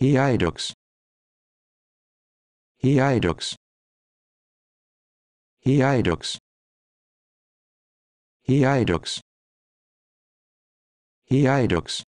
He He He Hiadox. Hiadox. He Hiadox. Hiadox.